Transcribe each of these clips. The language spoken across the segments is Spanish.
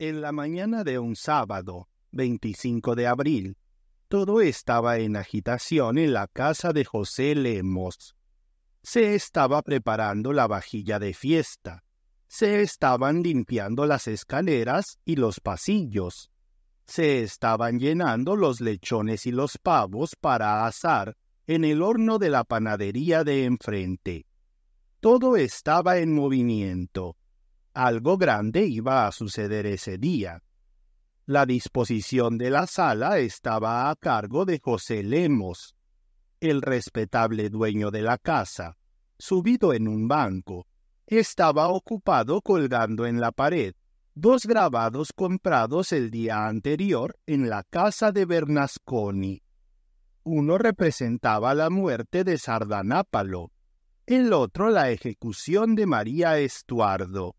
En la mañana de un sábado, 25 de abril, todo estaba en agitación en la casa de José Lemos. Se estaba preparando la vajilla de fiesta. Se estaban limpiando las escaleras y los pasillos. Se estaban llenando los lechones y los pavos para asar en el horno de la panadería de enfrente. Todo estaba en movimiento. Algo grande iba a suceder ese día. La disposición de la sala estaba a cargo de José Lemos, el respetable dueño de la casa, subido en un banco. Estaba ocupado colgando en la pared dos grabados comprados el día anterior en la casa de Bernasconi. Uno representaba la muerte de Sardanápalo, el otro la ejecución de María Estuardo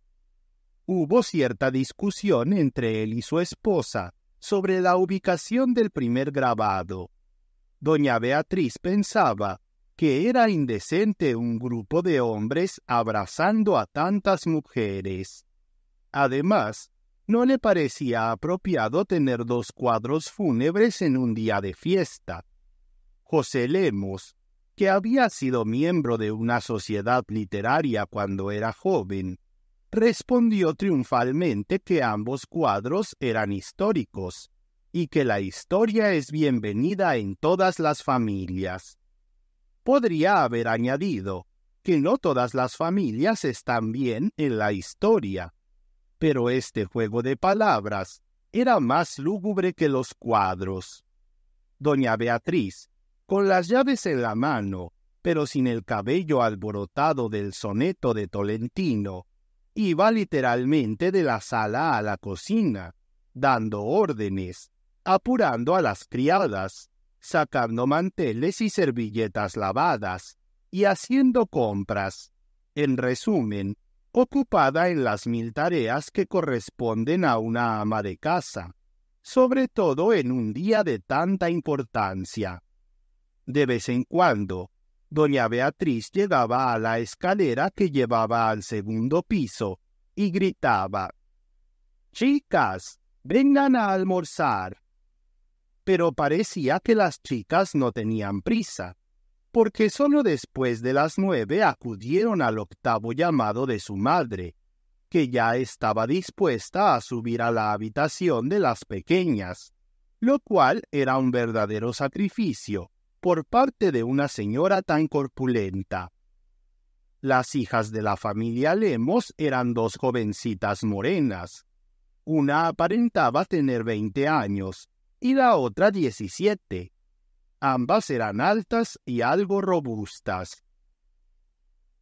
hubo cierta discusión entre él y su esposa sobre la ubicación del primer grabado. Doña Beatriz pensaba que era indecente un grupo de hombres abrazando a tantas mujeres. Además, no le parecía apropiado tener dos cuadros fúnebres en un día de fiesta. José Lemos, que había sido miembro de una sociedad literaria cuando era joven, respondió triunfalmente que ambos cuadros eran históricos y que la historia es bienvenida en todas las familias. Podría haber añadido que no todas las familias están bien en la historia, pero este juego de palabras era más lúgubre que los cuadros. Doña Beatriz, con las llaves en la mano, pero sin el cabello alborotado del soneto de Tolentino, iba literalmente de la sala a la cocina, dando órdenes, apurando a las criadas, sacando manteles y servilletas lavadas, y haciendo compras. En resumen, ocupada en las mil tareas que corresponden a una ama de casa, sobre todo en un día de tanta importancia. De vez en cuando, Doña Beatriz llegaba a la escalera que llevaba al segundo piso y gritaba Chicas, vengan a almorzar. Pero parecía que las chicas no tenían prisa, porque solo después de las nueve acudieron al octavo llamado de su madre, que ya estaba dispuesta a subir a la habitación de las pequeñas, lo cual era un verdadero sacrificio, por parte de una señora tan corpulenta. Las hijas de la familia Lemos eran dos jovencitas morenas. Una aparentaba tener veinte años y la otra diecisiete. Ambas eran altas y algo robustas.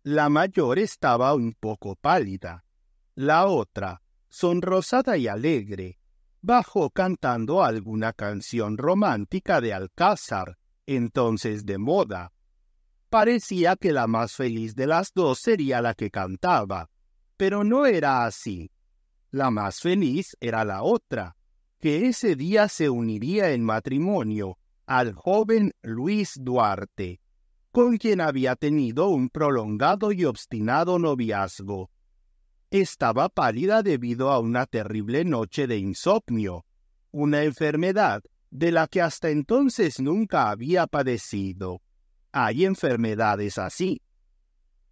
La mayor estaba un poco pálida. La otra, sonrosada y alegre, bajó cantando alguna canción romántica de Alcázar, entonces de moda. Parecía que la más feliz de las dos sería la que cantaba, pero no era así. La más feliz era la otra, que ese día se uniría en matrimonio al joven Luis Duarte, con quien había tenido un prolongado y obstinado noviazgo. Estaba pálida debido a una terrible noche de insomnio, una enfermedad de la que hasta entonces nunca había padecido. Hay enfermedades así.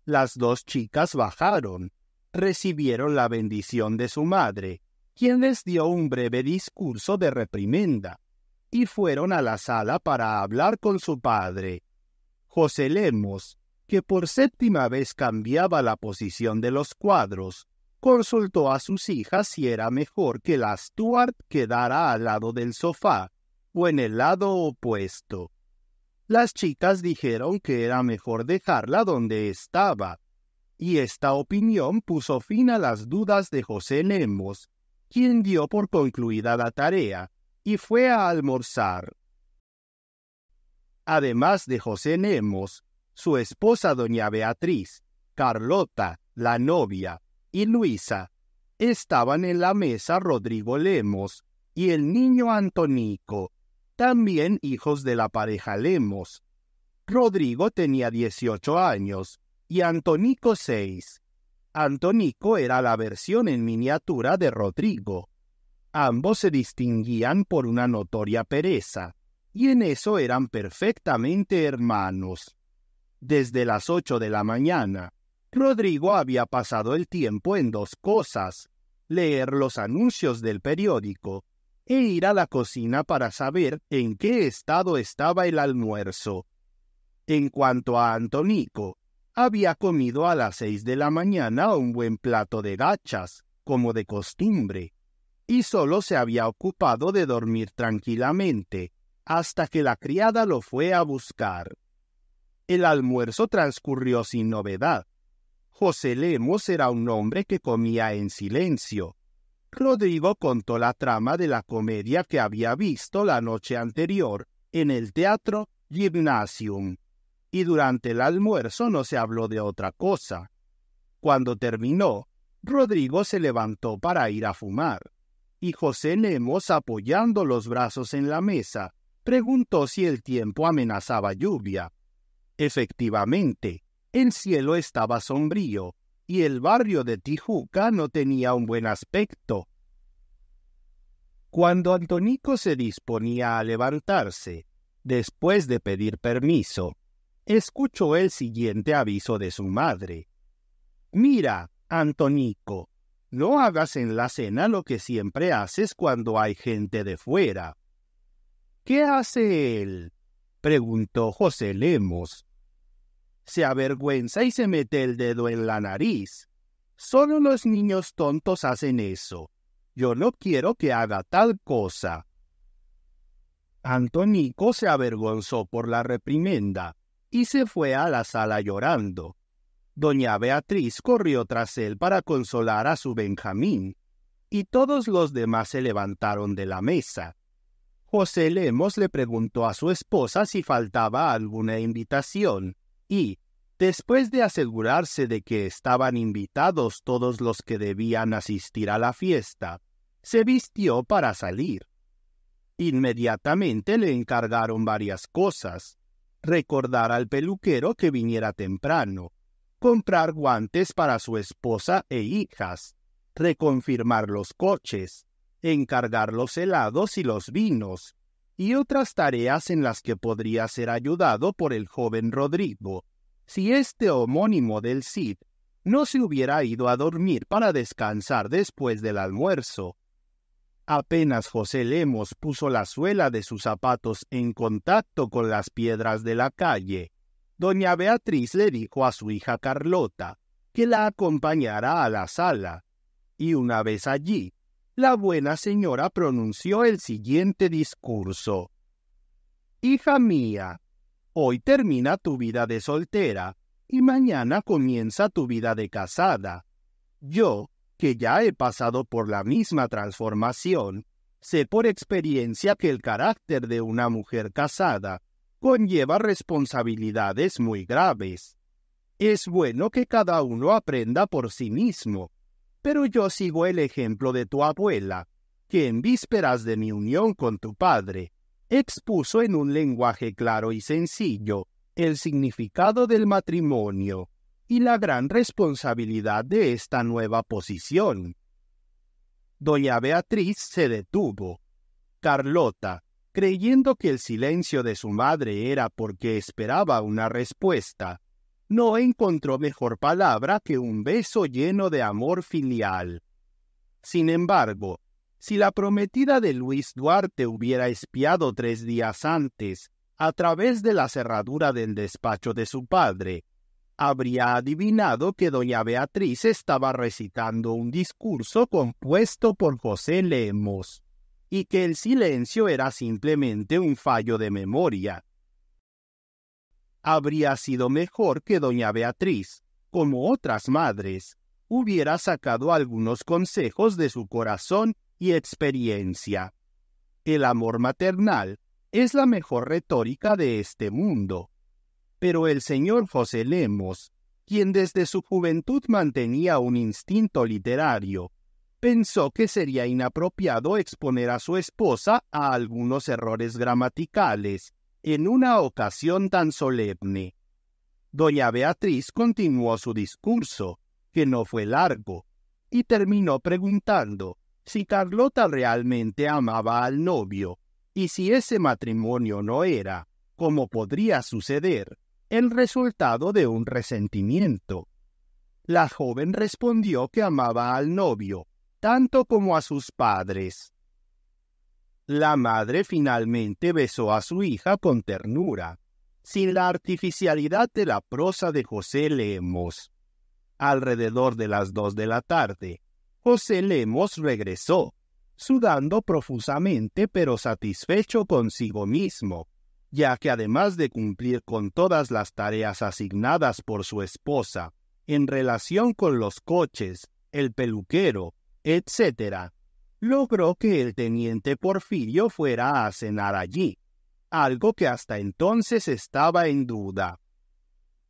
Las dos chicas bajaron, recibieron la bendición de su madre, quien les dio un breve discurso de reprimenda, y fueron a la sala para hablar con su padre. José Lemos, que por séptima vez cambiaba la posición de los cuadros, consultó a sus hijas si era mejor que la Stuart quedara al lado del sofá o en el lado opuesto. Las chicas dijeron que era mejor dejarla donde estaba, y esta opinión puso fin a las dudas de José Nemos, quien dio por concluida la tarea y fue a almorzar. Además de José Nemos, su esposa doña Beatriz, Carlota, la novia, y Luisa, estaban en la mesa Rodrigo Lemos y el niño Antonico, también hijos de la pareja Lemos. Rodrigo tenía 18 años y Antonico 6. Antonico era la versión en miniatura de Rodrigo. Ambos se distinguían por una notoria pereza, y en eso eran perfectamente hermanos. Desde las ocho de la mañana, Rodrigo había pasado el tiempo en dos cosas, leer los anuncios del periódico e ir a la cocina para saber en qué estado estaba el almuerzo. En cuanto a Antonico, había comido a las seis de la mañana un buen plato de gachas, como de costumbre, y solo se había ocupado de dormir tranquilamente, hasta que la criada lo fue a buscar. El almuerzo transcurrió sin novedad. José Lemos era un hombre que comía en silencio, Rodrigo contó la trama de la comedia que había visto la noche anterior en el teatro Gymnasium, y durante el almuerzo no se habló de otra cosa. Cuando terminó, Rodrigo se levantó para ir a fumar, y José Nemos, apoyando los brazos en la mesa, preguntó si el tiempo amenazaba lluvia. Efectivamente, el cielo estaba sombrío, y el barrio de Tijuca no tenía un buen aspecto. Cuando Antonico se disponía a levantarse, después de pedir permiso, escuchó el siguiente aviso de su madre. Mira, Antonico, no hagas en la cena lo que siempre haces cuando hay gente de fuera. ¿Qué hace él? preguntó José Lemos se avergüenza y se mete el dedo en la nariz. Solo los niños tontos hacen eso. Yo no quiero que haga tal cosa. Antonico se avergonzó por la reprimenda y se fue a la sala llorando. Doña Beatriz corrió tras él para consolar a su Benjamín, y todos los demás se levantaron de la mesa. José Lemos le preguntó a su esposa si faltaba alguna invitación, y, después de asegurarse de que estaban invitados todos los que debían asistir a la fiesta, se vistió para salir. Inmediatamente le encargaron varias cosas, recordar al peluquero que viniera temprano, comprar guantes para su esposa e hijas, reconfirmar los coches, encargar los helados y los vinos, y otras tareas en las que podría ser ayudado por el joven Rodrigo, si este homónimo del Cid no se hubiera ido a dormir para descansar después del almuerzo. Apenas José Lemos puso la suela de sus zapatos en contacto con las piedras de la calle, doña Beatriz le dijo a su hija Carlota que la acompañara a la sala, y una vez allí, la buena señora pronunció el siguiente discurso. Hija mía, hoy termina tu vida de soltera y mañana comienza tu vida de casada. Yo, que ya he pasado por la misma transformación, sé por experiencia que el carácter de una mujer casada conlleva responsabilidades muy graves. Es bueno que cada uno aprenda por sí mismo pero yo sigo el ejemplo de tu abuela, que en vísperas de mi unión con tu padre, expuso en un lenguaje claro y sencillo el significado del matrimonio y la gran responsabilidad de esta nueva posición. Doña Beatriz se detuvo. Carlota, creyendo que el silencio de su madre era porque esperaba una respuesta, no encontró mejor palabra que un beso lleno de amor filial. Sin embargo, si la prometida de Luis Duarte hubiera espiado tres días antes, a través de la cerradura del despacho de su padre, habría adivinado que doña Beatriz estaba recitando un discurso compuesto por José Lemos, y que el silencio era simplemente un fallo de memoria, habría sido mejor que doña Beatriz, como otras madres, hubiera sacado algunos consejos de su corazón y experiencia. El amor maternal es la mejor retórica de este mundo. Pero el señor José Lemos, quien desde su juventud mantenía un instinto literario, pensó que sería inapropiado exponer a su esposa a algunos errores gramaticales en una ocasión tan solemne, doña Beatriz continuó su discurso, que no fue largo, y terminó preguntando si Carlota realmente amaba al novio y si ese matrimonio no era, como podría suceder, el resultado de un resentimiento. La joven respondió que amaba al novio, tanto como a sus padres, la madre finalmente besó a su hija con ternura, sin la artificialidad de la prosa de José Lemos. Alrededor de las dos de la tarde, José Lemos regresó, sudando profusamente pero satisfecho consigo mismo, ya que además de cumplir con todas las tareas asignadas por su esposa en relación con los coches, el peluquero, etc., logró que el teniente Porfirio fuera a cenar allí, algo que hasta entonces estaba en duda.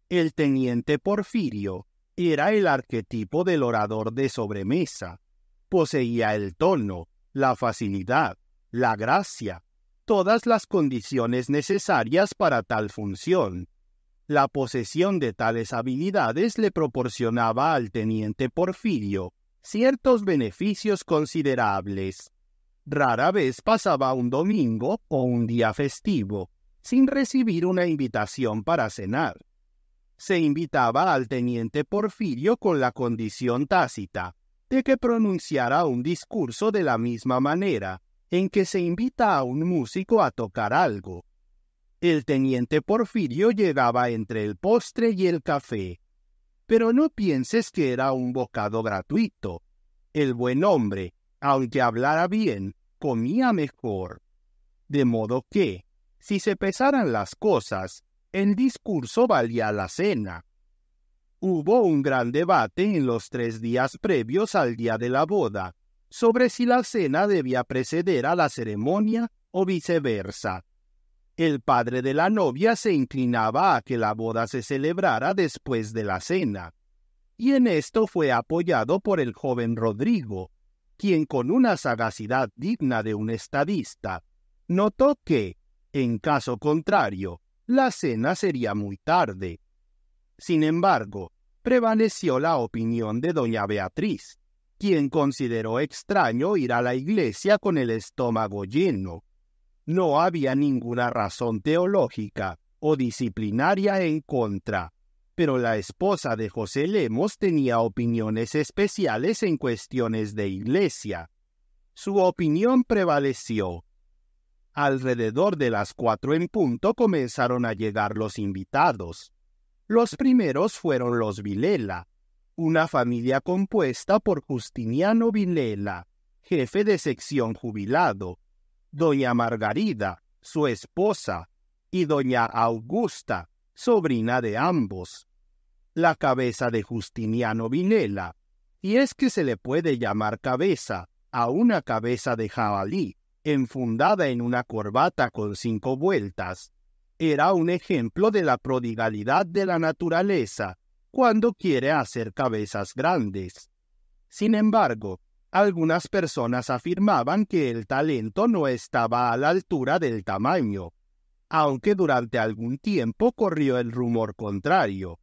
El teniente Porfirio era el arquetipo del orador de sobremesa. Poseía el tono, la facilidad, la gracia, todas las condiciones necesarias para tal función. La posesión de tales habilidades le proporcionaba al teniente Porfirio ciertos beneficios considerables. Rara vez pasaba un domingo o un día festivo sin recibir una invitación para cenar. Se invitaba al teniente Porfirio con la condición tácita de que pronunciara un discurso de la misma manera en que se invita a un músico a tocar algo. El teniente Porfirio llegaba entre el postre y el café, pero no pienses que era un bocado gratuito. El buen hombre, aunque hablara bien, comía mejor. De modo que, si se pesaran las cosas, el discurso valía la cena. Hubo un gran debate en los tres días previos al día de la boda sobre si la cena debía preceder a la ceremonia o viceversa. El padre de la novia se inclinaba a que la boda se celebrara después de la cena, y en esto fue apoyado por el joven Rodrigo, quien con una sagacidad digna de un estadista, notó que, en caso contrario, la cena sería muy tarde. Sin embargo, prevaleció la opinión de doña Beatriz, quien consideró extraño ir a la iglesia con el estómago lleno, no había ninguna razón teológica o disciplinaria en contra, pero la esposa de José Lemos tenía opiniones especiales en cuestiones de iglesia. Su opinión prevaleció. Alrededor de las cuatro en punto comenzaron a llegar los invitados. Los primeros fueron los Vilela, una familia compuesta por Justiniano Vilela, jefe de sección jubilado, doña Margarida, su esposa, y doña Augusta, sobrina de ambos, la cabeza de Justiniano Vinela, y es que se le puede llamar cabeza a una cabeza de jabalí, enfundada en una corbata con cinco vueltas, era un ejemplo de la prodigalidad de la naturaleza cuando quiere hacer cabezas grandes. Sin embargo, algunas personas afirmaban que el talento no estaba a la altura del tamaño, aunque durante algún tiempo corrió el rumor contrario.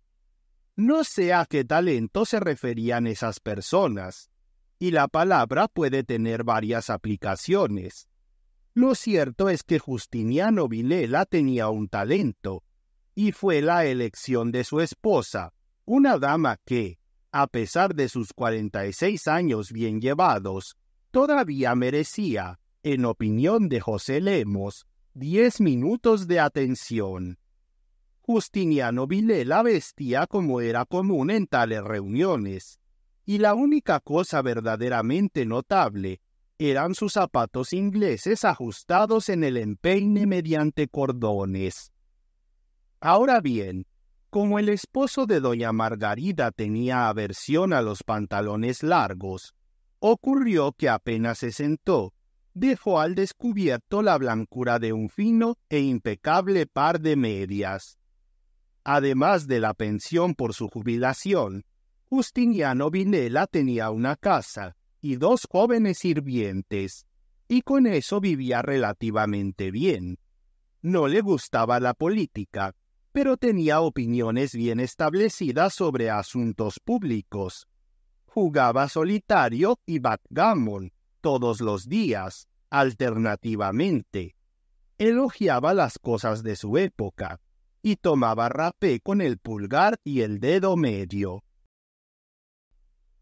No sé a qué talento se referían esas personas, y la palabra puede tener varias aplicaciones. Lo cierto es que Justiniano Vilela tenía un talento, y fue la elección de su esposa, una dama que, a pesar de sus 46 años bien llevados, todavía merecía, en opinión de José Lemos, 10 minutos de atención. Justiniano Vilela vestía como era común en tales reuniones, y la única cosa verdaderamente notable eran sus zapatos ingleses ajustados en el empeine mediante cordones. Ahora bien, como el esposo de doña Margarida tenía aversión a los pantalones largos, ocurrió que apenas se sentó, dejó al descubierto la blancura de un fino e impecable par de medias. Además de la pensión por su jubilación, Justiniano Vinela tenía una casa y dos jóvenes sirvientes, y con eso vivía relativamente bien. No le gustaba la política, pero tenía opiniones bien establecidas sobre asuntos públicos. Jugaba solitario y backgammon todos los días, alternativamente. Elogiaba las cosas de su época y tomaba rapé con el pulgar y el dedo medio.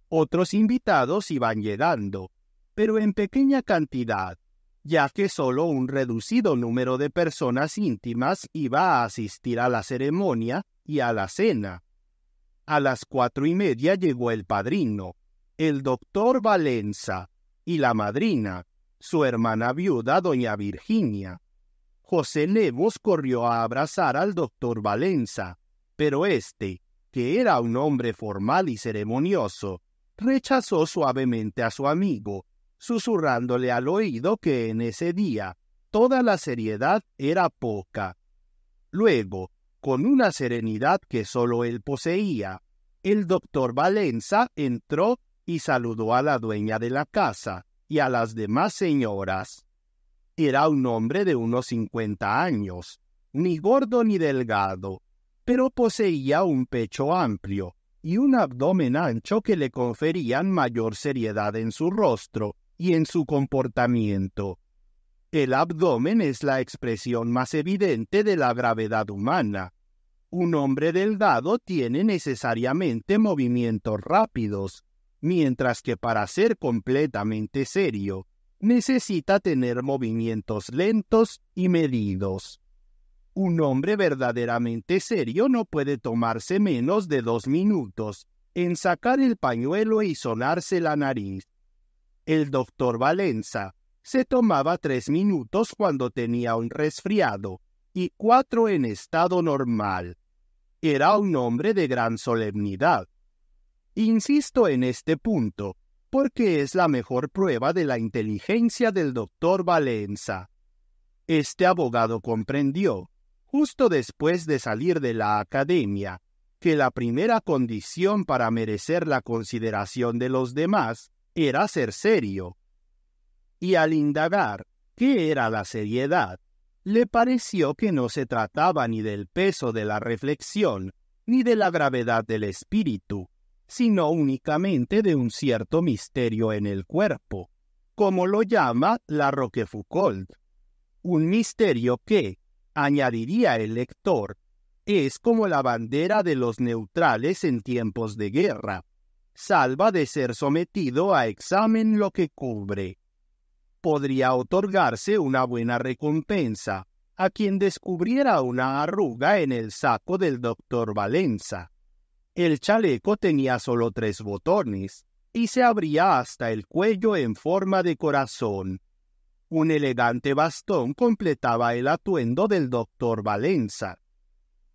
Otros invitados iban llegando, pero en pequeña cantidad, ya que solo un reducido número de personas íntimas iba a asistir a la ceremonia y a la cena. A las cuatro y media llegó el padrino, el doctor Valenza, y la madrina, su hermana viuda doña Virginia. José Nevos corrió a abrazar al doctor Valenza, pero éste, que era un hombre formal y ceremonioso, rechazó suavemente a su amigo susurrándole al oído que en ese día toda la seriedad era poca. Luego, con una serenidad que sólo él poseía, el doctor Valenza entró y saludó a la dueña de la casa y a las demás señoras. Era un hombre de unos cincuenta años, ni gordo ni delgado, pero poseía un pecho amplio y un abdomen ancho que le conferían mayor seriedad en su rostro y en su comportamiento. El abdomen es la expresión más evidente de la gravedad humana. Un hombre delgado tiene necesariamente movimientos rápidos, mientras que para ser completamente serio, necesita tener movimientos lentos y medidos. Un hombre verdaderamente serio no puede tomarse menos de dos minutos en sacar el pañuelo y sonarse la nariz. El doctor Valenza se tomaba tres minutos cuando tenía un resfriado y cuatro en estado normal. Era un hombre de gran solemnidad. Insisto en este punto, porque es la mejor prueba de la inteligencia del doctor Valenza. Este abogado comprendió, justo después de salir de la academia, que la primera condición para merecer la consideración de los demás era ser serio. Y al indagar qué era la seriedad, le pareció que no se trataba ni del peso de la reflexión, ni de la gravedad del espíritu, sino únicamente de un cierto misterio en el cuerpo, como lo llama la Roquefoucauld. Un misterio que, añadiría el lector, es como la bandera de los neutrales en tiempos de guerra, salva de ser sometido a examen lo que cubre. Podría otorgarse una buena recompensa a quien descubriera una arruga en el saco del doctor Valenza. El chaleco tenía solo tres botones y se abría hasta el cuello en forma de corazón. Un elegante bastón completaba el atuendo del doctor Valenza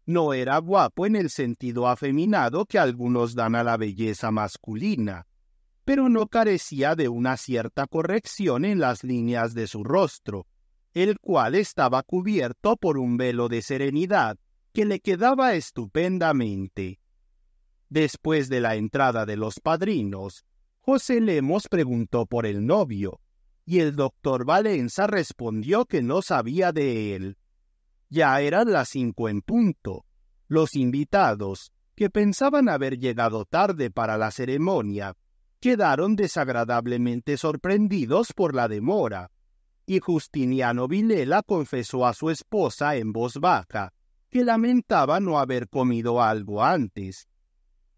no era guapo en el sentido afeminado que algunos dan a la belleza masculina, pero no carecía de una cierta corrección en las líneas de su rostro, el cual estaba cubierto por un velo de serenidad que le quedaba estupendamente. Después de la entrada de los padrinos, José Lemos preguntó por el novio, y el doctor Valenza respondió que no sabía de él. Ya eran las cinco en punto. Los invitados, que pensaban haber llegado tarde para la ceremonia, quedaron desagradablemente sorprendidos por la demora, y Justiniano Vilela confesó a su esposa en voz baja que lamentaba no haber comido algo antes,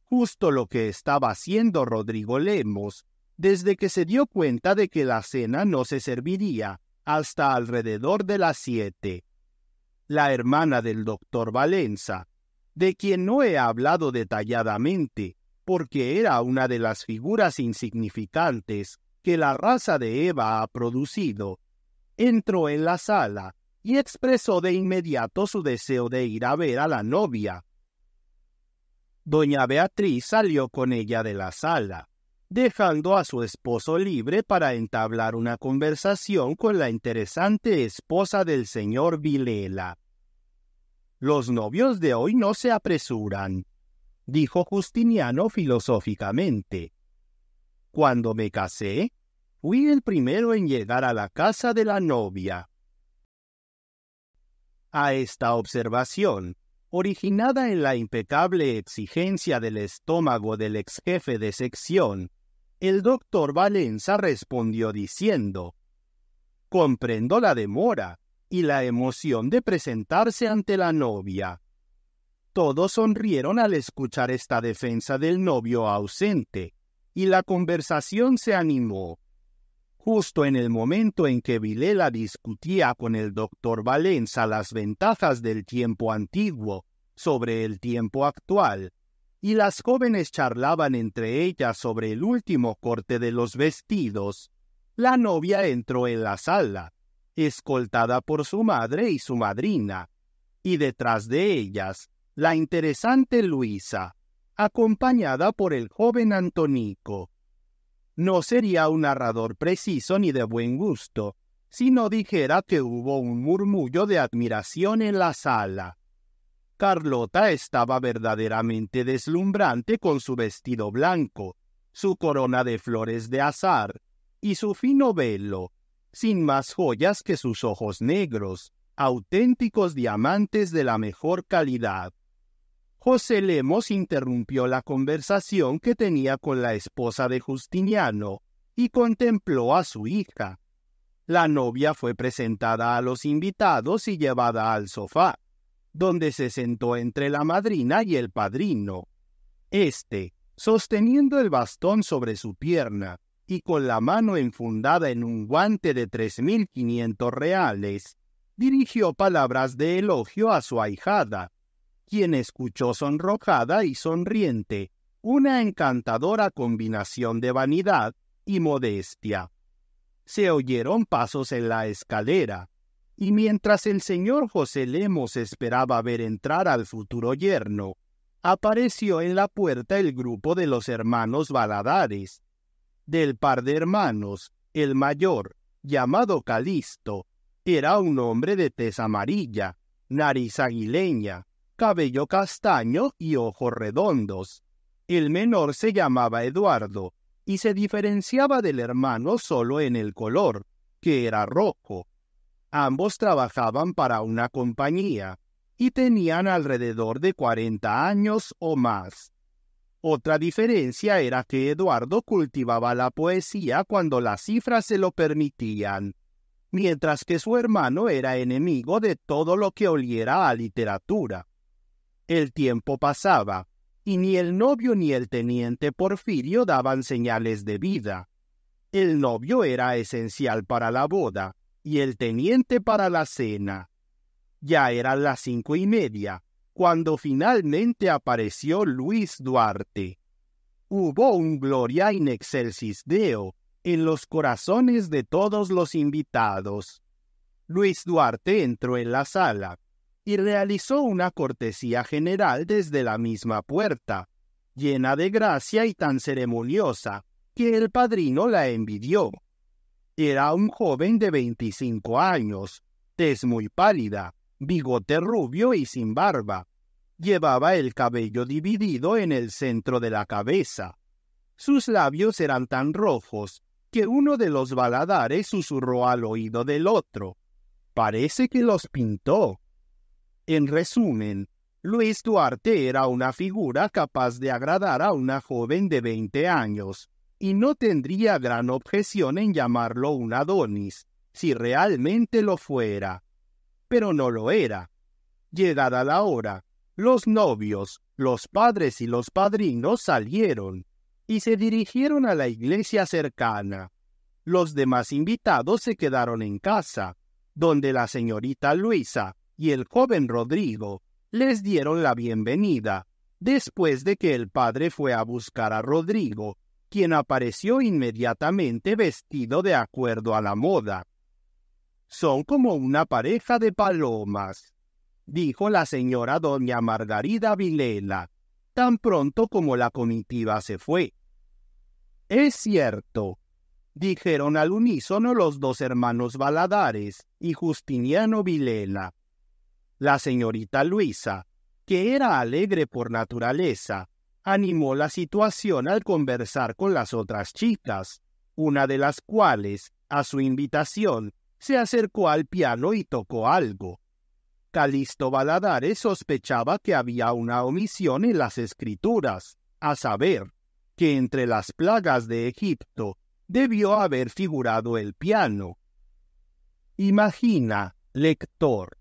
justo lo que estaba haciendo Rodrigo Lemos desde que se dio cuenta de que la cena no se serviría hasta alrededor de las siete la hermana del doctor Valenza, de quien no he hablado detalladamente, porque era una de las figuras insignificantes que la raza de Eva ha producido, entró en la sala y expresó de inmediato su deseo de ir a ver a la novia. Doña Beatriz salió con ella de la sala dejando a su esposo libre para entablar una conversación con la interesante esposa del señor Vilela. Los novios de hoy no se apresuran, dijo Justiniano filosóficamente. Cuando me casé, fui el primero en llegar a la casa de la novia. A esta observación, originada en la impecable exigencia del estómago del ex jefe de sección, el doctor Valenza respondió diciendo, Comprendo la demora y la emoción de presentarse ante la novia. Todos sonrieron al escuchar esta defensa del novio ausente, y la conversación se animó. Justo en el momento en que Vilela discutía con el doctor Valenza las ventajas del tiempo antiguo sobre el tiempo actual, y las jóvenes charlaban entre ellas sobre el último corte de los vestidos, la novia entró en la sala, escoltada por su madre y su madrina, y detrás de ellas la interesante Luisa, acompañada por el joven Antonico. No sería un narrador preciso ni de buen gusto si no dijera que hubo un murmullo de admiración en la sala. Carlota estaba verdaderamente deslumbrante con su vestido blanco, su corona de flores de azar y su fino velo, sin más joyas que sus ojos negros, auténticos diamantes de la mejor calidad. José Lemos interrumpió la conversación que tenía con la esposa de Justiniano y contempló a su hija. La novia fue presentada a los invitados y llevada al sofá donde se sentó entre la madrina y el padrino. Este, sosteniendo el bastón sobre su pierna y con la mano enfundada en un guante de tres mil quinientos reales, dirigió palabras de elogio a su ahijada, quien escuchó sonrojada y sonriente una encantadora combinación de vanidad y modestia. Se oyeron pasos en la escalera, y mientras el señor José Lemos esperaba ver entrar al futuro yerno, apareció en la puerta el grupo de los hermanos baladares. Del par de hermanos, el mayor, llamado Calisto, era un hombre de tez amarilla, nariz aguileña, cabello castaño y ojos redondos. El menor se llamaba Eduardo y se diferenciaba del hermano solo en el color, que era rojo Ambos trabajaban para una compañía y tenían alrededor de 40 años o más. Otra diferencia era que Eduardo cultivaba la poesía cuando las cifras se lo permitían, mientras que su hermano era enemigo de todo lo que oliera a literatura. El tiempo pasaba, y ni el novio ni el teniente Porfirio daban señales de vida. El novio era esencial para la boda, y el teniente para la cena. Ya eran las cinco y media cuando finalmente apareció Luis Duarte. Hubo un gloria in excelsis deo en los corazones de todos los invitados. Luis Duarte entró en la sala y realizó una cortesía general desde la misma puerta, llena de gracia y tan ceremoniosa que el padrino la envidió. Era un joven de veinticinco años, tez muy pálida, bigote rubio y sin barba. Llevaba el cabello dividido en el centro de la cabeza. Sus labios eran tan rojos que uno de los baladares susurró al oído del otro. Parece que los pintó. En resumen, Luis Duarte era una figura capaz de agradar a una joven de veinte años, y no tendría gran objeción en llamarlo un Adonis, si realmente lo fuera. Pero no lo era. Llegada la hora, los novios, los padres y los padrinos salieron y se dirigieron a la iglesia cercana. Los demás invitados se quedaron en casa, donde la señorita Luisa y el joven Rodrigo les dieron la bienvenida, después de que el padre fue a buscar a Rodrigo quien apareció inmediatamente vestido de acuerdo a la moda. Son como una pareja de palomas, dijo la señora doña Margarida Vilela, tan pronto como la comitiva se fue. Es cierto, dijeron al unísono los dos hermanos Baladares y Justiniano Vilela. La señorita Luisa, que era alegre por naturaleza, animó la situación al conversar con las otras chicas, una de las cuales, a su invitación, se acercó al piano y tocó algo. Calisto Baladares sospechaba que había una omisión en las escrituras, a saber, que entre las plagas de Egipto debió haber figurado el piano. Imagina, lector,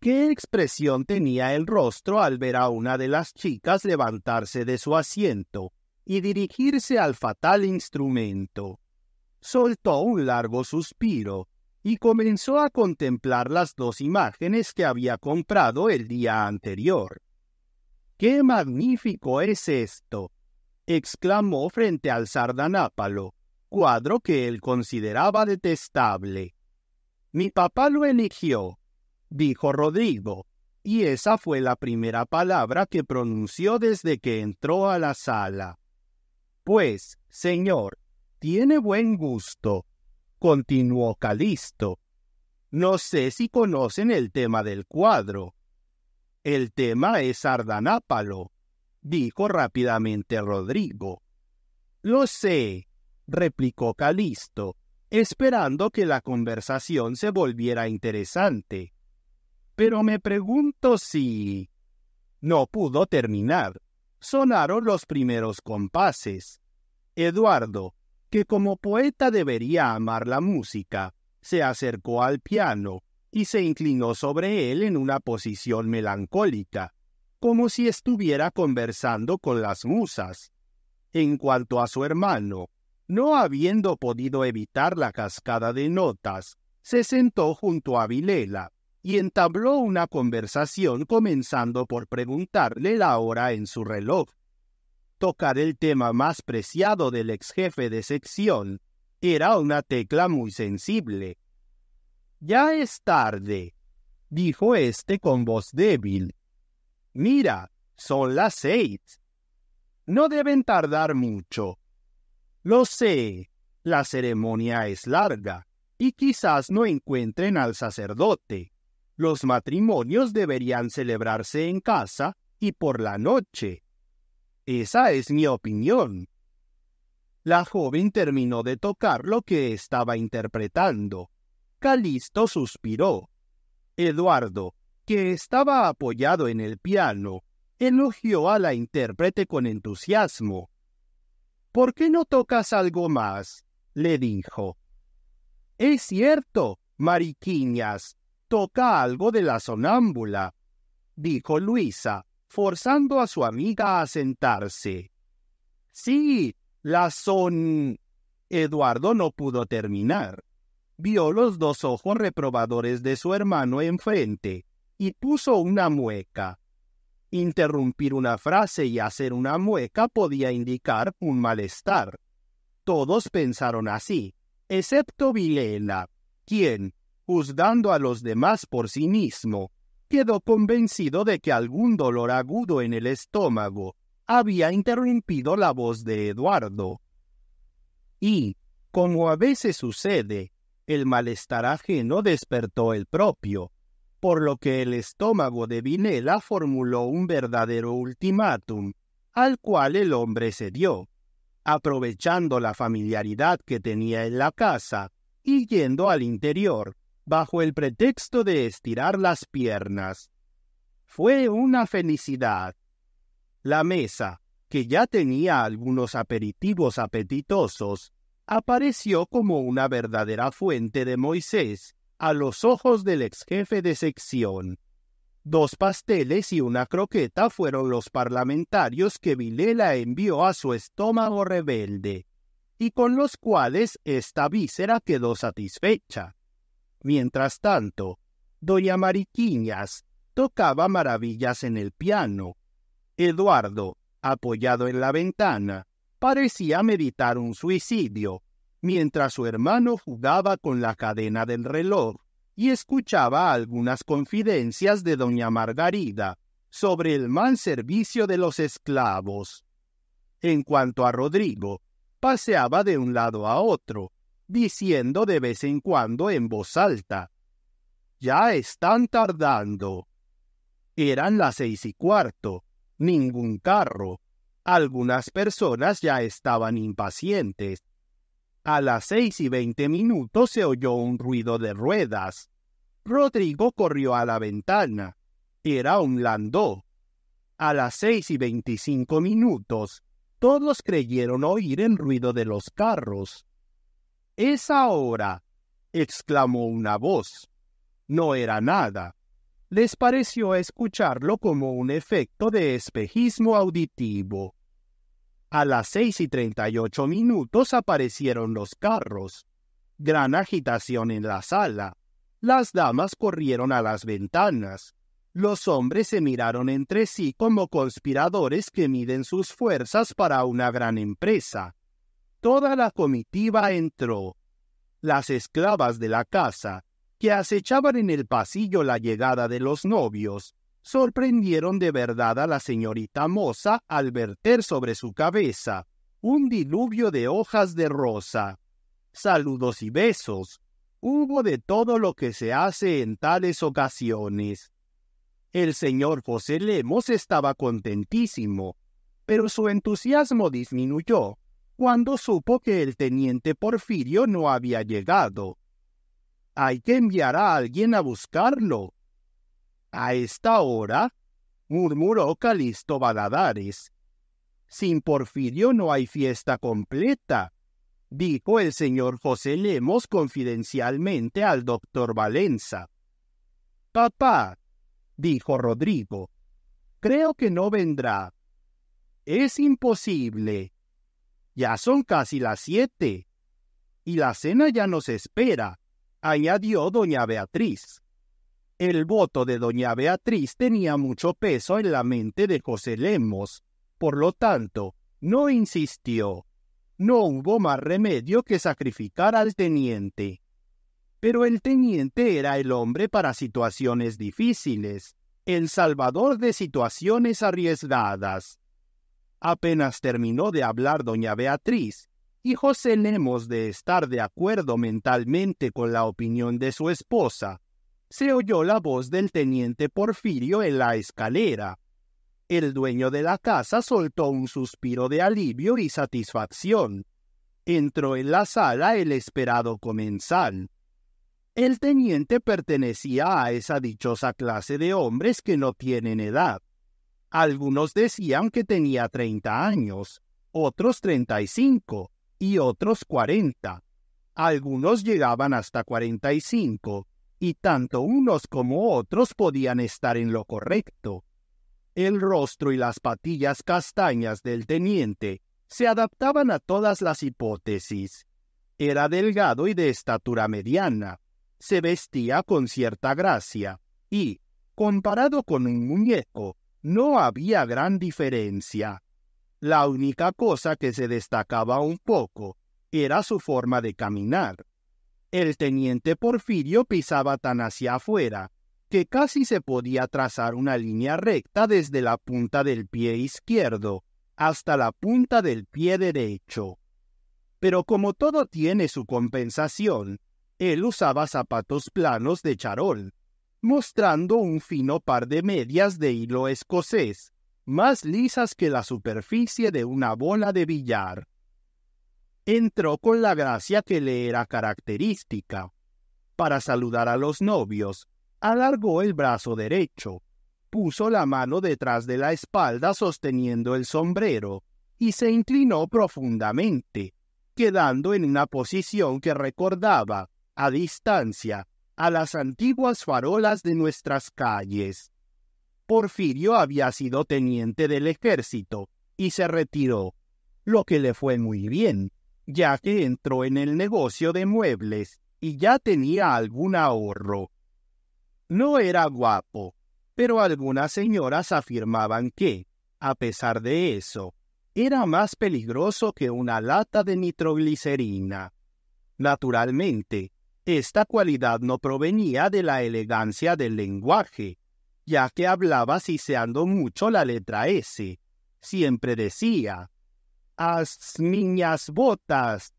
¿Qué expresión tenía el rostro al ver a una de las chicas levantarse de su asiento y dirigirse al fatal instrumento? Soltó un largo suspiro y comenzó a contemplar las dos imágenes que había comprado el día anterior. ¡Qué magnífico es esto! exclamó frente al sardanápalo, cuadro que él consideraba detestable. Mi papá lo eligió, dijo Rodrigo, y esa fue la primera palabra que pronunció desde que entró a la sala. Pues, señor, tiene buen gusto, continuó Calisto. No sé si conocen el tema del cuadro. El tema es Ardanápalo, dijo rápidamente Rodrigo. Lo sé, replicó Calisto, esperando que la conversación se volviera interesante. Pero me pregunto si... No pudo terminar. Sonaron los primeros compases. Eduardo, que como poeta debería amar la música, se acercó al piano y se inclinó sobre él en una posición melancólica, como si estuviera conversando con las musas. En cuanto a su hermano, no habiendo podido evitar la cascada de notas, se sentó junto a Vilela y entabló una conversación comenzando por preguntarle la hora en su reloj. Tocar el tema más preciado del ex jefe de sección era una tecla muy sensible. Ya es tarde, dijo éste con voz débil. Mira, son las seis. No deben tardar mucho. Lo sé, la ceremonia es larga, y quizás no encuentren al sacerdote. Los matrimonios deberían celebrarse en casa y por la noche. Esa es mi opinión. La joven terminó de tocar lo que estaba interpretando. Calisto suspiró. Eduardo, que estaba apoyado en el piano, elogió a la intérprete con entusiasmo. ¿Por qué no tocas algo más? le dijo. Es cierto, Mariquiñas, Toca algo de la sonámbula, dijo Luisa, forzando a su amiga a sentarse. Sí, la son. Eduardo no pudo terminar. Vio los dos ojos reprobadores de su hermano enfrente y puso una mueca. Interrumpir una frase y hacer una mueca podía indicar un malestar. Todos pensaron así, excepto Vilena, quien, juzgando a los demás por sí mismo, quedó convencido de que algún dolor agudo en el estómago había interrumpido la voz de Eduardo. Y, como a veces sucede, el malestar ajeno despertó el propio, por lo que el estómago de Vinela formuló un verdadero ultimátum, al cual el hombre cedió, aprovechando la familiaridad que tenía en la casa y yendo al interior, bajo el pretexto de estirar las piernas. Fue una felicidad. La mesa, que ya tenía algunos aperitivos apetitosos, apareció como una verdadera fuente de Moisés a los ojos del ex jefe de sección. Dos pasteles y una croqueta fueron los parlamentarios que Vilela envió a su estómago rebelde, y con los cuales esta víscera quedó satisfecha. Mientras tanto, doña Mariquiñas tocaba maravillas en el piano. Eduardo, apoyado en la ventana, parecía meditar un suicidio, mientras su hermano jugaba con la cadena del reloj y escuchaba algunas confidencias de doña Margarida sobre el mal servicio de los esclavos. En cuanto a Rodrigo, paseaba de un lado a otro, diciendo de vez en cuando en voz alta, Ya están tardando. Eran las seis y cuarto, ningún carro. Algunas personas ya estaban impacientes. A las seis y veinte minutos se oyó un ruido de ruedas. Rodrigo corrió a la ventana. Era un landó. A las seis y veinticinco minutos, todos creyeron oír el ruido de los carros. Es ahora, exclamó una voz. No era nada. Les pareció escucharlo como un efecto de espejismo auditivo. A las seis y treinta y ocho minutos aparecieron los carros. Gran agitación en la sala. Las damas corrieron a las ventanas. Los hombres se miraron entre sí como conspiradores que miden sus fuerzas para una gran empresa. Toda la comitiva entró. Las esclavas de la casa, que acechaban en el pasillo la llegada de los novios, sorprendieron de verdad a la señorita Moza al verter sobre su cabeza un diluvio de hojas de rosa. Saludos y besos. Hubo de todo lo que se hace en tales ocasiones. El señor José estaba contentísimo, pero su entusiasmo disminuyó cuando supo que el teniente Porfirio no había llegado. Hay que enviar a alguien a buscarlo. A esta hora, murmuró Calisto Baladares. Sin Porfirio no hay fiesta completa, dijo el señor José Lemos confidencialmente al doctor Valenza. Papá, dijo Rodrigo, creo que no vendrá. Es imposible, ya son casi las siete. Y la cena ya nos espera, añadió doña Beatriz. El voto de doña Beatriz tenía mucho peso en la mente de José Lemos, por lo tanto, no insistió. No hubo más remedio que sacrificar al teniente. Pero el teniente era el hombre para situaciones difíciles, el salvador de situaciones arriesgadas. Apenas terminó de hablar doña Beatriz, y José Lemos de estar de acuerdo mentalmente con la opinión de su esposa, se oyó la voz del teniente Porfirio en la escalera. El dueño de la casa soltó un suspiro de alivio y satisfacción. Entró en la sala el esperado comensal. El teniente pertenecía a esa dichosa clase de hombres que no tienen edad algunos decían que tenía treinta años, otros 35 y otros 40. Algunos llegaban hasta 45 y tanto unos como otros podían estar en lo correcto. El rostro y las patillas castañas del teniente se adaptaban a todas las hipótesis. Era delgado y de estatura mediana. Se vestía con cierta gracia y, comparado con un muñeco, no había gran diferencia. La única cosa que se destacaba un poco era su forma de caminar. El teniente Porfirio pisaba tan hacia afuera que casi se podía trazar una línea recta desde la punta del pie izquierdo hasta la punta del pie derecho. Pero como todo tiene su compensación, él usaba zapatos planos de charol, mostrando un fino par de medias de hilo escocés, más lisas que la superficie de una bola de billar. Entró con la gracia que le era característica. Para saludar a los novios, alargó el brazo derecho, puso la mano detrás de la espalda sosteniendo el sombrero, y se inclinó profundamente, quedando en una posición que recordaba, a distancia, a las antiguas farolas de nuestras calles. Porfirio había sido teniente del ejército y se retiró, lo que le fue muy bien, ya que entró en el negocio de muebles y ya tenía algún ahorro. No era guapo, pero algunas señoras afirmaban que, a pesar de eso, era más peligroso que una lata de nitroglicerina. Naturalmente, esta cualidad no provenía de la elegancia del lenguaje, ya que hablaba siseando mucho la letra S. Siempre decía, Haz niñas botas.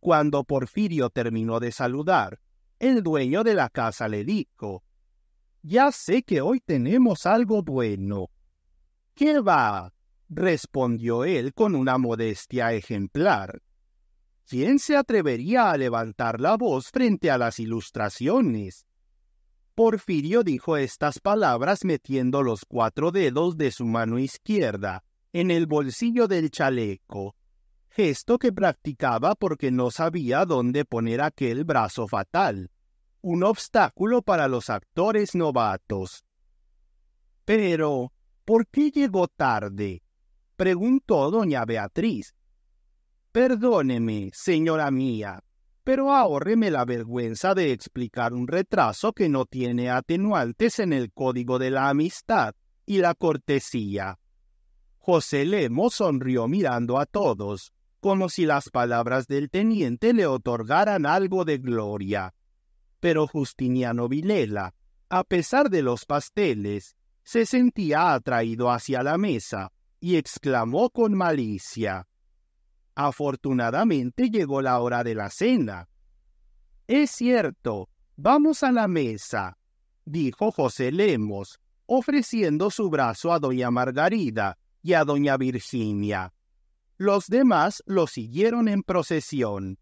Cuando Porfirio terminó de saludar, el dueño de la casa le dijo, Ya sé que hoy tenemos algo bueno. ¿Qué va? respondió él con una modestia ejemplar. ¿quién se atrevería a levantar la voz frente a las ilustraciones? Porfirio dijo estas palabras metiendo los cuatro dedos de su mano izquierda en el bolsillo del chaleco, gesto que practicaba porque no sabía dónde poner aquel brazo fatal, un obstáculo para los actores novatos. Pero, ¿por qué llegó tarde? preguntó doña Beatriz, Perdóneme, señora mía, pero ahórreme la vergüenza de explicar un retraso que no tiene atenuantes en el código de la amistad y la cortesía. José Lemo sonrió mirando a todos, como si las palabras del teniente le otorgaran algo de gloria. Pero Justiniano Vilela, a pesar de los pasteles, se sentía atraído hacia la mesa y exclamó con malicia Afortunadamente llegó la hora de la cena. Es cierto, vamos a la mesa, dijo José Lemos, ofreciendo su brazo a doña Margarida y a doña Virginia. Los demás lo siguieron en procesión.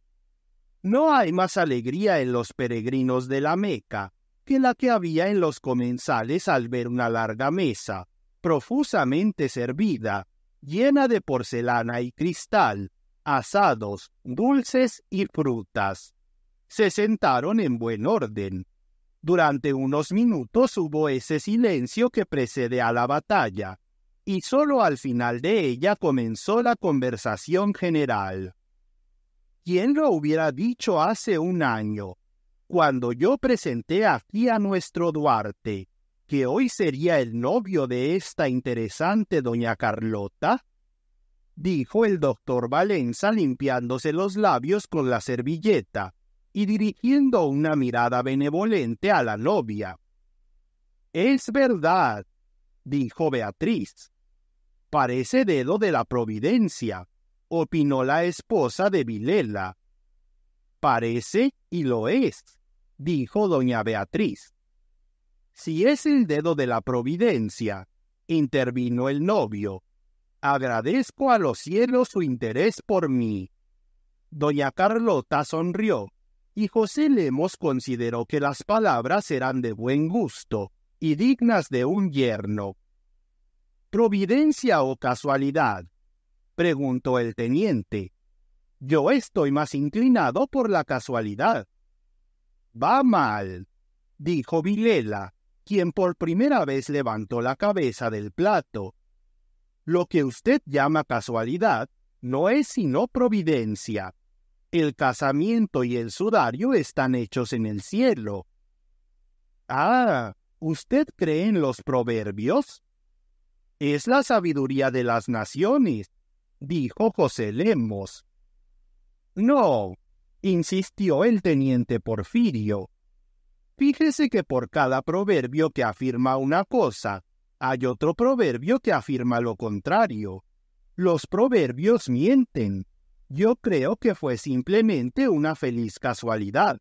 No hay más alegría en los peregrinos de la Meca que la que había en los comensales al ver una larga mesa, profusamente servida, llena de porcelana y cristal, asados, dulces y frutas. Se sentaron en buen orden. Durante unos minutos hubo ese silencio que precede a la batalla, y sólo al final de ella comenzó la conversación general. ¿Quién lo hubiera dicho hace un año, cuando yo presenté aquí a nuestro Duarte, que hoy sería el novio de esta interesante doña Carlota? dijo el doctor Valenza limpiándose los labios con la servilleta y dirigiendo una mirada benevolente a la novia. Es verdad, dijo Beatriz. Parece dedo de la providencia, opinó la esposa de Vilela. Parece y lo es, dijo doña Beatriz. Si es el dedo de la providencia, intervino el novio, Agradezco a los cielos su interés por mí. Doña Carlota sonrió, y José Lemos consideró que las palabras eran de buen gusto y dignas de un yerno. ¿Providencia o casualidad? preguntó el teniente. Yo estoy más inclinado por la casualidad. Va mal, dijo Vilela, quien por primera vez levantó la cabeza del plato lo que usted llama casualidad no es sino providencia. El casamiento y el sudario están hechos en el cielo. Ah, ¿usted cree en los proverbios? Es la sabiduría de las naciones, dijo José Lemos. No, insistió el teniente Porfirio. Fíjese que por cada proverbio que afirma una cosa hay otro proverbio que afirma lo contrario. Los proverbios mienten. Yo creo que fue simplemente una feliz casualidad,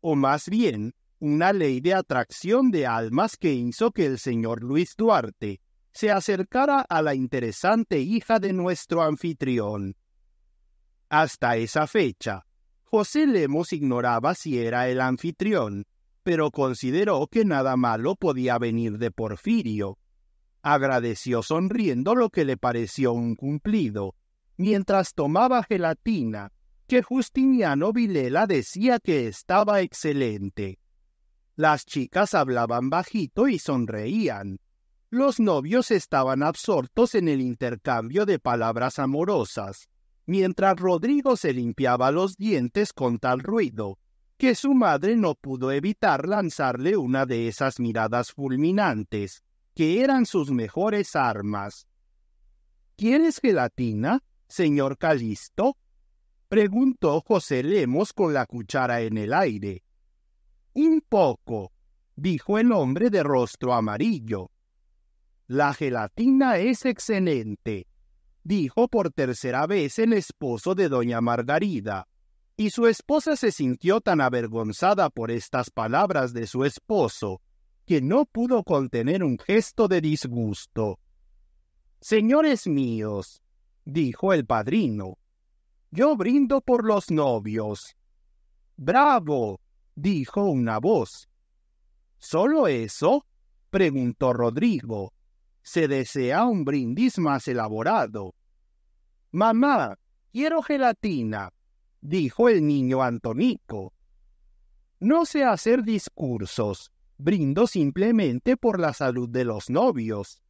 o más bien, una ley de atracción de almas que hizo que el señor Luis Duarte se acercara a la interesante hija de nuestro anfitrión. Hasta esa fecha, José Lemos ignoraba si era el anfitrión, pero consideró que nada malo podía venir de Porfirio, agradeció sonriendo lo que le pareció un cumplido, mientras tomaba gelatina, que Justiniano Vilela decía que estaba excelente. Las chicas hablaban bajito y sonreían. Los novios estaban absortos en el intercambio de palabras amorosas, mientras Rodrigo se limpiaba los dientes con tal ruido, que su madre no pudo evitar lanzarle una de esas miradas fulminantes, que eran sus mejores armas. ¿Quieres gelatina, señor Calisto? preguntó José Lemos con la cuchara en el aire. Un poco, dijo el hombre de rostro amarillo. La gelatina es excelente, dijo por tercera vez el esposo de doña Margarida, y su esposa se sintió tan avergonzada por estas palabras de su esposo que no pudo contener un gesto de disgusto. Señores míos, dijo el padrino, yo brindo por los novios. Bravo, dijo una voz. ¿Solo eso? preguntó Rodrigo. Se desea un brindis más elaborado. Mamá, quiero gelatina, dijo el niño Antonico. No sé hacer discursos, Brindo simplemente por la salud de los novios.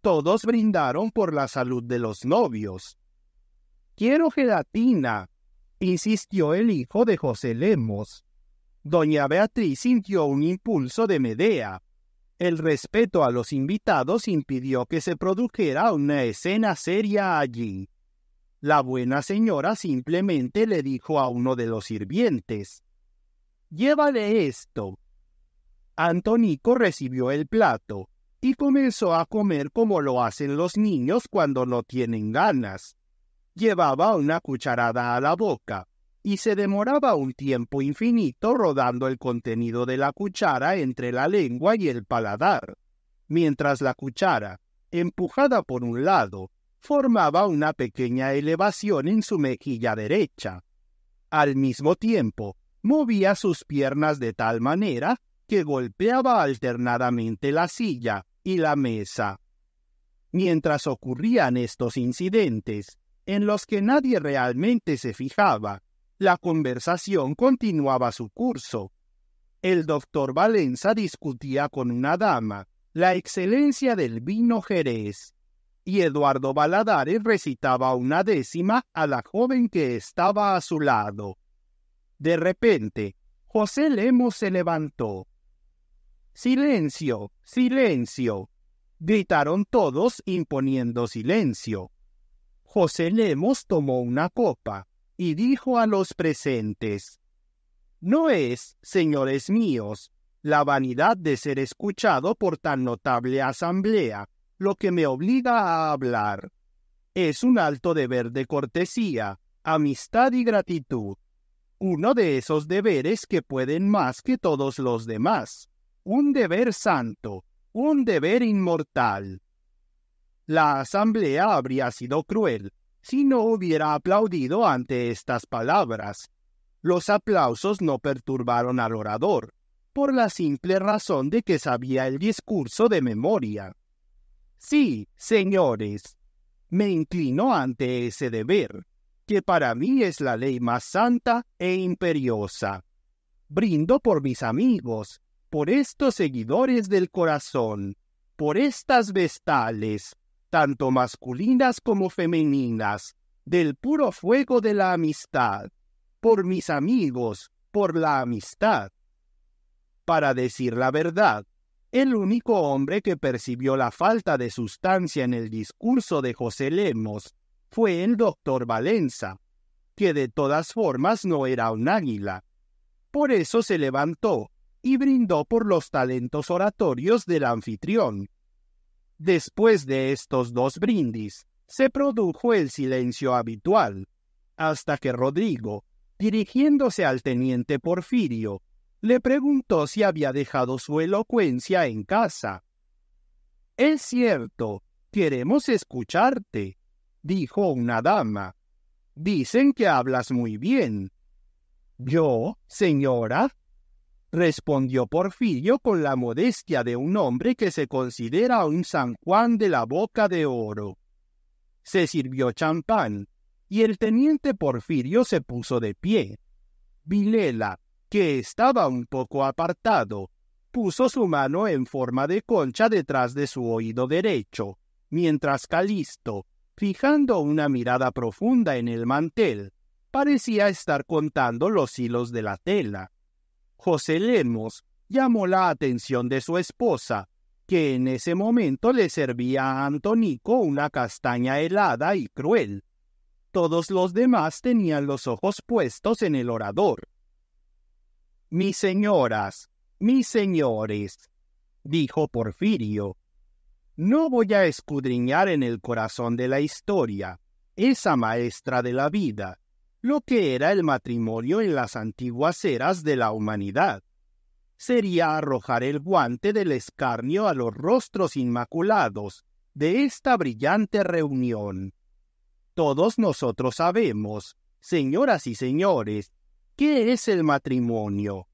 Todos brindaron por la salud de los novios. Quiero gelatina, insistió el hijo de José Lemos. Doña Beatriz sintió un impulso de Medea. El respeto a los invitados impidió que se produjera una escena seria allí. La buena señora simplemente le dijo a uno de los sirvientes Llévale esto, Antonico recibió el plato y comenzó a comer como lo hacen los niños cuando no tienen ganas. Llevaba una cucharada a la boca y se demoraba un tiempo infinito rodando el contenido de la cuchara entre la lengua y el paladar, mientras la cuchara, empujada por un lado, formaba una pequeña elevación en su mejilla derecha. Al mismo tiempo, movía sus piernas de tal manera que golpeaba alternadamente la silla y la mesa. Mientras ocurrían estos incidentes, en los que nadie realmente se fijaba, la conversación continuaba su curso. El doctor Valenza discutía con una dama la excelencia del vino Jerez, y Eduardo Baladares recitaba una décima a la joven que estaba a su lado. De repente, José Lemos se levantó, Silencio, silencio. Gritaron todos imponiendo silencio. José Lemos tomó una copa y dijo a los presentes, No es, señores míos, la vanidad de ser escuchado por tan notable asamblea lo que me obliga a hablar. Es un alto deber de cortesía, amistad y gratitud, uno de esos deberes que pueden más que todos los demás un deber santo, un deber inmortal. La asamblea habría sido cruel si no hubiera aplaudido ante estas palabras. Los aplausos no perturbaron al orador, por la simple razón de que sabía el discurso de memoria. Sí, señores, me inclino ante ese deber, que para mí es la ley más santa e imperiosa. Brindo por mis amigos, por estos seguidores del corazón, por estas vestales, tanto masculinas como femeninas, del puro fuego de la amistad, por mis amigos, por la amistad. Para decir la verdad, el único hombre que percibió la falta de sustancia en el discurso de José Lemos fue el doctor Valenza, que de todas formas no era un águila. Por eso se levantó y brindó por los talentos oratorios del anfitrión. Después de estos dos brindis, se produjo el silencio habitual, hasta que Rodrigo, dirigiéndose al teniente Porfirio, le preguntó si había dejado su elocuencia en casa. Es cierto, queremos escucharte, dijo una dama. Dicen que hablas muy bien. Yo, señora, respondió Porfirio con la modestia de un hombre que se considera un San Juan de la boca de oro. Se sirvió champán, y el teniente Porfirio se puso de pie. Vilela, que estaba un poco apartado, puso su mano en forma de concha detrás de su oído derecho, mientras Calisto, fijando una mirada profunda en el mantel, parecía estar contando los hilos de la tela. José Lemos llamó la atención de su esposa, que en ese momento le servía a Antonico una castaña helada y cruel. Todos los demás tenían los ojos puestos en el orador. Mis señoras, mis señores, dijo Porfirio, no voy a escudriñar en el corazón de la historia, esa maestra de la vida, lo que era el matrimonio en las antiguas eras de la humanidad. Sería arrojar el guante del escarnio a los rostros inmaculados de esta brillante reunión. Todos nosotros sabemos, señoras y señores, qué es el matrimonio.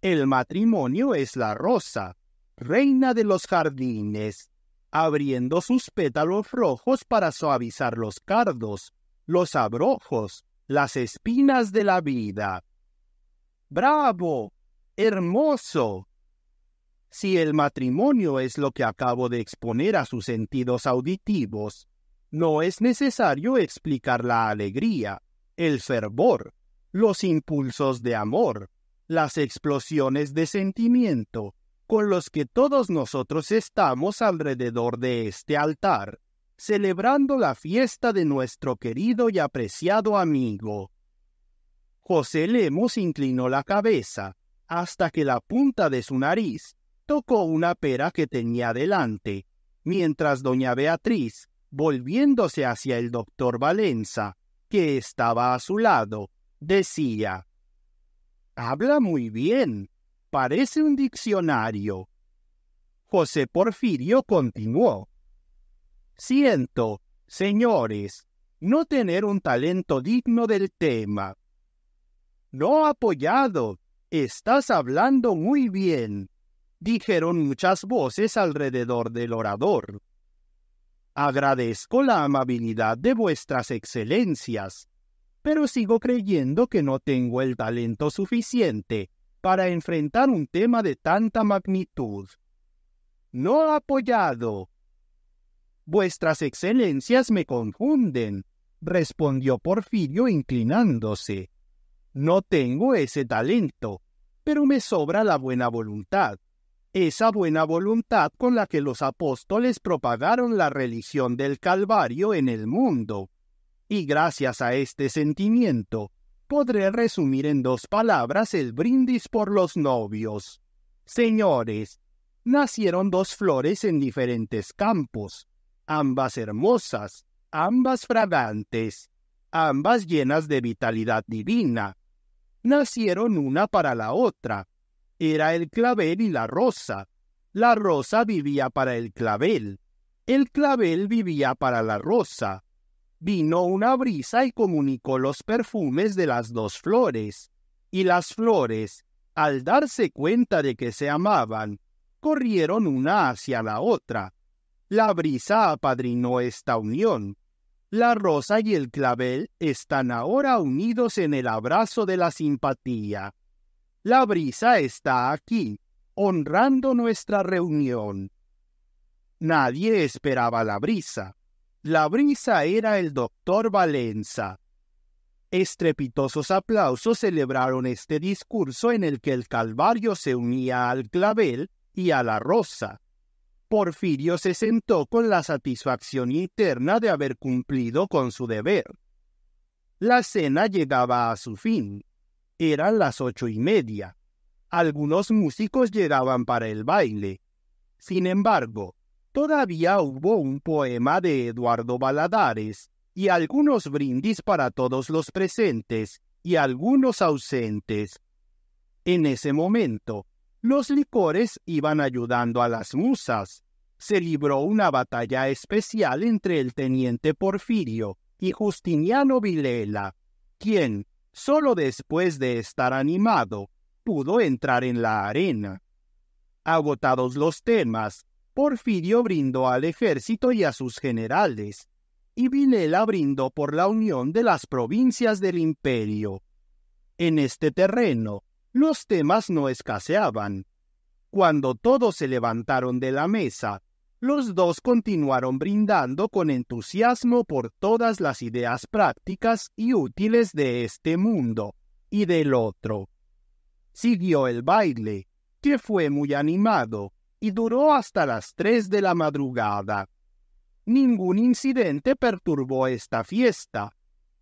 El matrimonio es la rosa, reina de los jardines, abriendo sus pétalos rojos para suavizar los cardos, los abrojos, las espinas de la vida. Bravo, hermoso. Si el matrimonio es lo que acabo de exponer a sus sentidos auditivos, no es necesario explicar la alegría, el fervor, los impulsos de amor, las explosiones de sentimiento con los que todos nosotros estamos alrededor de este altar celebrando la fiesta de nuestro querido y apreciado amigo. José Lemos inclinó la cabeza hasta que la punta de su nariz tocó una pera que tenía delante, mientras doña Beatriz, volviéndose hacia el doctor Valenza, que estaba a su lado, decía Habla muy bien. Parece un diccionario. José Porfirio continuó Siento, señores, no tener un talento digno del tema. No apoyado. Estás hablando muy bien, dijeron muchas voces alrededor del orador. Agradezco la amabilidad de vuestras excelencias, pero sigo creyendo que no tengo el talento suficiente para enfrentar un tema de tanta magnitud. No apoyado, Vuestras excelencias me confunden, respondió Porfirio inclinándose. No tengo ese talento, pero me sobra la buena voluntad, esa buena voluntad con la que los apóstoles propagaron la religión del Calvario en el mundo. Y gracias a este sentimiento, podré resumir en dos palabras el brindis por los novios. Señores, nacieron dos flores en diferentes campos, ambas hermosas, ambas fragantes, ambas llenas de vitalidad divina. Nacieron una para la otra. Era el clavel y la rosa. La rosa vivía para el clavel. El clavel vivía para la rosa. Vino una brisa y comunicó los perfumes de las dos flores. Y las flores, al darse cuenta de que se amaban, corrieron una hacia la otra la brisa apadrinó esta unión. La rosa y el clavel están ahora unidos en el abrazo de la simpatía. La brisa está aquí, honrando nuestra reunión. Nadie esperaba la brisa. La brisa era el doctor Valenza. Estrepitosos aplausos celebraron este discurso en el que el Calvario se unía al clavel y a la rosa. Porfirio se sentó con la satisfacción interna de haber cumplido con su deber. La cena llegaba a su fin. Eran las ocho y media. Algunos músicos llegaban para el baile. Sin embargo, todavía hubo un poema de Eduardo Baladares y algunos brindis para todos los presentes y algunos ausentes. En ese momento, los licores iban ayudando a las musas. Se libró una batalla especial entre el teniente Porfirio y Justiniano Vilela, quien, solo después de estar animado, pudo entrar en la arena. Agotados los temas, Porfirio brindó al ejército y a sus generales, y Vilela brindó por la unión de las provincias del imperio. En este terreno, los temas no escaseaban. Cuando todos se levantaron de la mesa, los dos continuaron brindando con entusiasmo por todas las ideas prácticas y útiles de este mundo y del otro. Siguió el baile, que fue muy animado, y duró hasta las tres de la madrugada. Ningún incidente perturbó esta fiesta.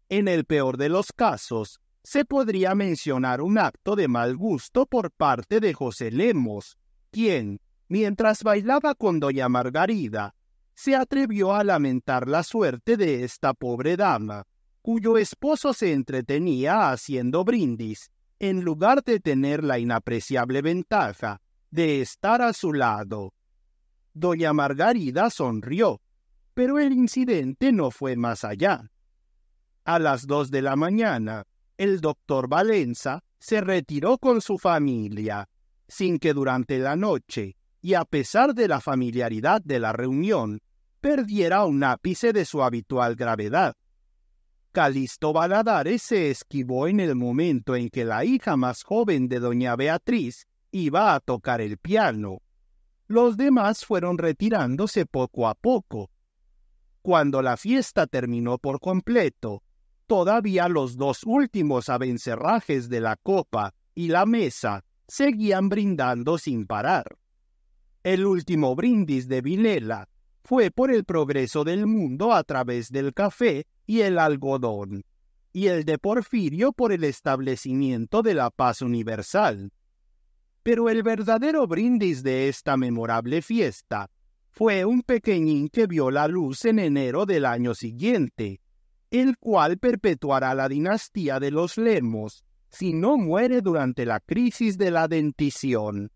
En el peor de los casos, se podría mencionar un acto de mal gusto por parte de José Lemos, quien, mientras bailaba con doña Margarida, se atrevió a lamentar la suerte de esta pobre dama, cuyo esposo se entretenía haciendo brindis, en lugar de tener la inapreciable ventaja de estar a su lado. Doña Margarida sonrió, pero el incidente no fue más allá. A las dos de la mañana, el doctor Valenza se retiró con su familia, sin que durante la noche, y a pesar de la familiaridad de la reunión, perdiera un ápice de su habitual gravedad. Calisto Baladares se esquivó en el momento en que la hija más joven de doña Beatriz iba a tocar el piano. Los demás fueron retirándose poco a poco. Cuando la fiesta terminó por completo Todavía los dos últimos abencerrajes de la copa y la mesa seguían brindando sin parar. El último brindis de Vilela fue por el progreso del mundo a través del café y el algodón, y el de Porfirio por el establecimiento de la paz universal. Pero el verdadero brindis de esta memorable fiesta fue un pequeñín que vio la luz en enero del año siguiente, el cual perpetuará la dinastía de los Lemos si no muere durante la crisis de la dentición.